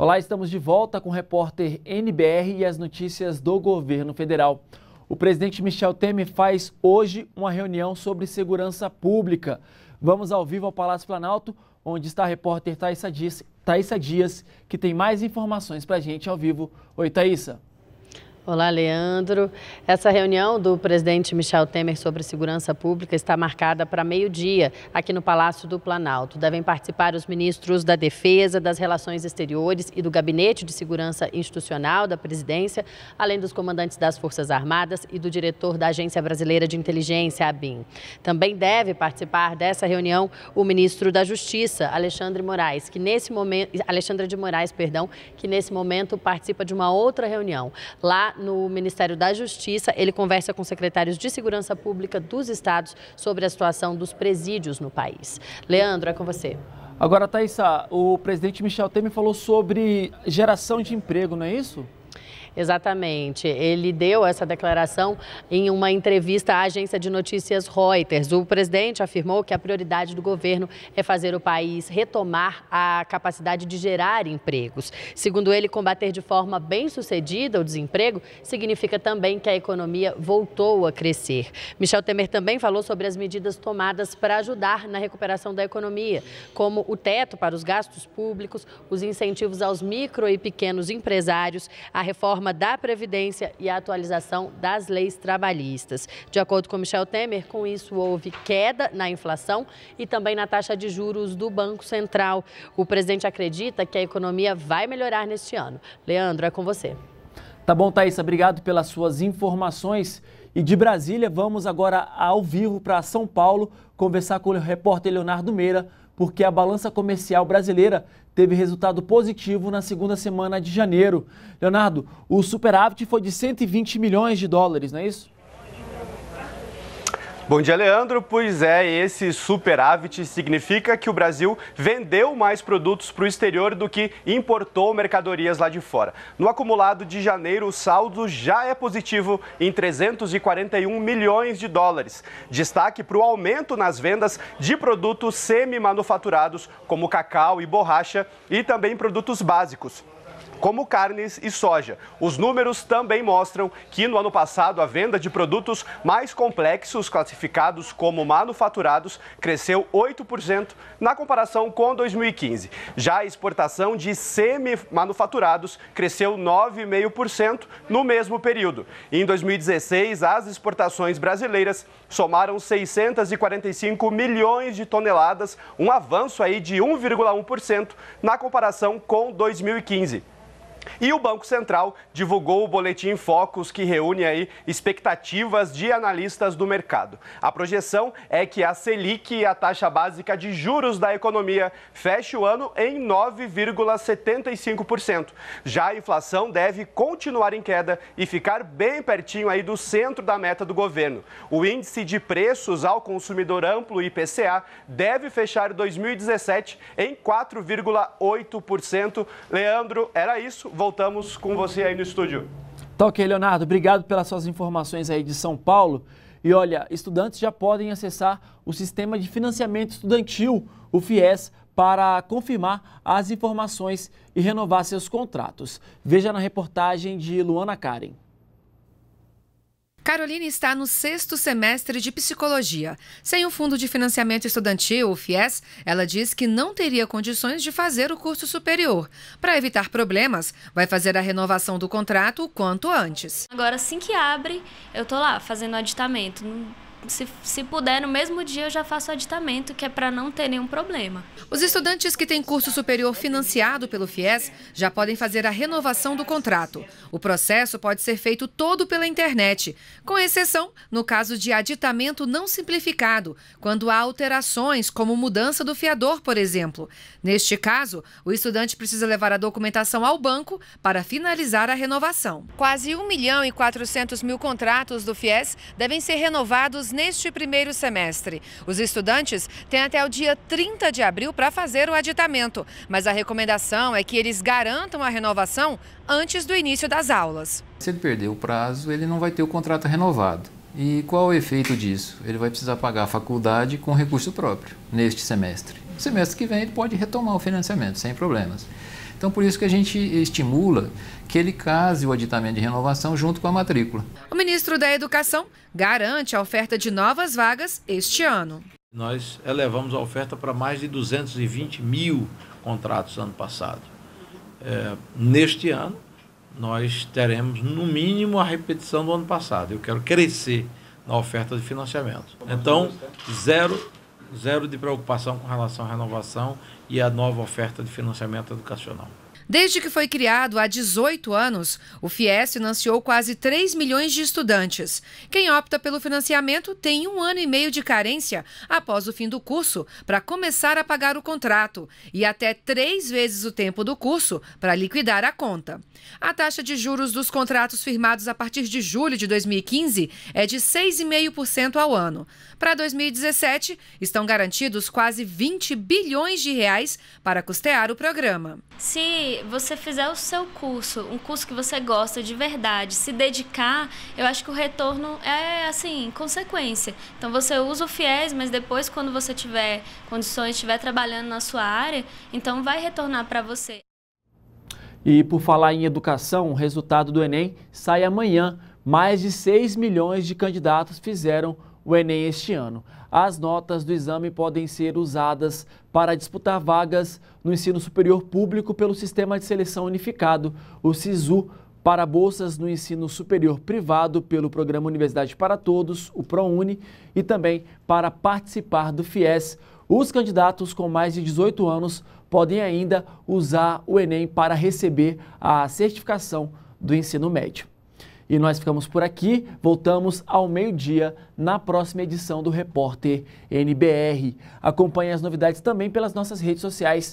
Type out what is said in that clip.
Olá, estamos de volta com o repórter NBR e as notícias do governo federal. O presidente Michel Temer faz hoje uma reunião sobre segurança pública. Vamos ao vivo ao Palácio Planalto, onde está a repórter Thaisa Dias, Thaisa Dias que tem mais informações para a gente ao vivo. Oi, Thaisa. Olá, Leandro. Essa reunião do presidente Michel Temer sobre segurança pública está marcada para meio-dia aqui no Palácio do Planalto. Devem participar os ministros da Defesa, das Relações Exteriores e do Gabinete de Segurança Institucional da presidência, além dos comandantes das Forças Armadas e do diretor da Agência Brasileira de Inteligência, ABIN. Também deve participar dessa reunião o ministro da Justiça, Alexandre Moraes, que nesse momento, Alexandre de Moraes, perdão, que nesse momento participa de uma outra reunião lá no Ministério da Justiça, ele conversa com secretários de Segurança Pública dos estados sobre a situação dos presídios no país. Leandro, é com você. Agora, Thaisa, o presidente Michel Temer falou sobre geração de emprego, não é isso? Exatamente. Ele deu essa declaração em uma entrevista à agência de notícias Reuters. O presidente afirmou que a prioridade do governo é fazer o país retomar a capacidade de gerar empregos. Segundo ele, combater de forma bem sucedida o desemprego significa também que a economia voltou a crescer. Michel Temer também falou sobre as medidas tomadas para ajudar na recuperação da economia, como o teto para os gastos públicos, os incentivos aos micro e pequenos empresários, a reforma reforma da Previdência e a atualização das leis trabalhistas. De acordo com Michel Temer, com isso houve queda na inflação e também na taxa de juros do Banco Central. O presidente acredita que a economia vai melhorar neste ano. Leandro, é com você. Tá bom, Thaís, obrigado pelas suas informações. E de Brasília, vamos agora ao vivo para São Paulo conversar com o repórter Leonardo Meira porque a balança comercial brasileira teve resultado positivo na segunda semana de janeiro. Leonardo, o superávit foi de 120 milhões de dólares, não é isso? Bom dia, Leandro. Pois é, esse superávit significa que o Brasil vendeu mais produtos para o exterior do que importou mercadorias lá de fora. No acumulado de janeiro, o saldo já é positivo em 341 milhões de dólares. Destaque para o aumento nas vendas de produtos semi-manufaturados, como cacau e borracha, e também produtos básicos como carnes e soja. Os números também mostram que no ano passado a venda de produtos mais complexos, classificados como manufaturados, cresceu 8% na comparação com 2015. Já a exportação de semi-manufaturados cresceu 9,5% no mesmo período. Em 2016, as exportações brasileiras somaram 645 milhões de toneladas, um avanço aí de 1,1% na comparação com 2015. E o Banco Central divulgou o boletim Focus que reúne aí expectativas de analistas do mercado. A projeção é que a Selic, a taxa básica de juros da economia, feche o ano em 9,75%. Já a inflação deve continuar em queda e ficar bem pertinho aí do centro da meta do governo. O índice de preços ao consumidor amplo IPCA deve fechar 2017 em 4,8%. Leandro, era isso. Voltamos voltamos com você aí no estúdio. Tá ok, Leonardo. Obrigado pelas suas informações aí de São Paulo. E olha, estudantes já podem acessar o sistema de financiamento estudantil, o FIES, para confirmar as informações e renovar seus contratos. Veja na reportagem de Luana Karen. Carolina está no sexto semestre de psicologia. Sem o Fundo de Financiamento Estudantil, o FIES, ela diz que não teria condições de fazer o curso superior. Para evitar problemas, vai fazer a renovação do contrato o quanto antes. Agora, assim que abre, eu tô lá fazendo aditamento se, se puder, no mesmo dia eu já faço aditamento, que é para não ter nenhum problema. Os estudantes que têm curso superior financiado pelo FIES já podem fazer a renovação do contrato. O processo pode ser feito todo pela internet, com exceção no caso de aditamento não simplificado, quando há alterações, como mudança do fiador, por exemplo. Neste caso, o estudante precisa levar a documentação ao banco para finalizar a renovação. Quase 1 milhão e 400 mil contratos do FIES devem ser renovados neste primeiro semestre. Os estudantes têm até o dia 30 de abril para fazer o aditamento, mas a recomendação é que eles garantam a renovação antes do início das aulas. Se ele perder o prazo, ele não vai ter o contrato renovado. E qual o efeito disso? Ele vai precisar pagar a faculdade com recurso próprio neste semestre. semestre que vem ele pode retomar o financiamento sem problemas. Então, por isso que a gente estimula que ele case o aditamento de renovação junto com a matrícula. O ministro da Educação garante a oferta de novas vagas este ano. Nós elevamos a oferta para mais de 220 mil contratos ano passado. É, neste ano, nós teremos, no mínimo, a repetição do ano passado. Eu quero crescer na oferta de financiamento. Então, zero zero de preocupação com relação à renovação e à nova oferta de financiamento educacional. Desde que foi criado há 18 anos, o FIES financiou quase 3 milhões de estudantes. Quem opta pelo financiamento tem um ano e meio de carência após o fim do curso para começar a pagar o contrato e até três vezes o tempo do curso para liquidar a conta. A taxa de juros dos contratos firmados a partir de julho de 2015 é de 6,5% ao ano. Para 2017, estão garantidos quase 20 bilhões de reais para custear o programa. Se você fizer o seu curso, um curso que você gosta de verdade, se dedicar, eu acho que o retorno é assim, consequência. Então você usa o FIES, mas depois quando você tiver condições, estiver trabalhando na sua área, então vai retornar para você. E por falar em educação, o resultado do Enem sai amanhã. Mais de 6 milhões de candidatos fizeram o o Enem este ano. As notas do exame podem ser usadas para disputar vagas no ensino superior público pelo Sistema de Seleção Unificado, o SISU, para bolsas no ensino superior privado pelo Programa Universidade para Todos, o ProUni, e também para participar do FIES. Os candidatos com mais de 18 anos podem ainda usar o Enem para receber a certificação do ensino médio. E nós ficamos por aqui, voltamos ao meio-dia na próxima edição do Repórter NBR. Acompanhe as novidades também pelas nossas redes sociais.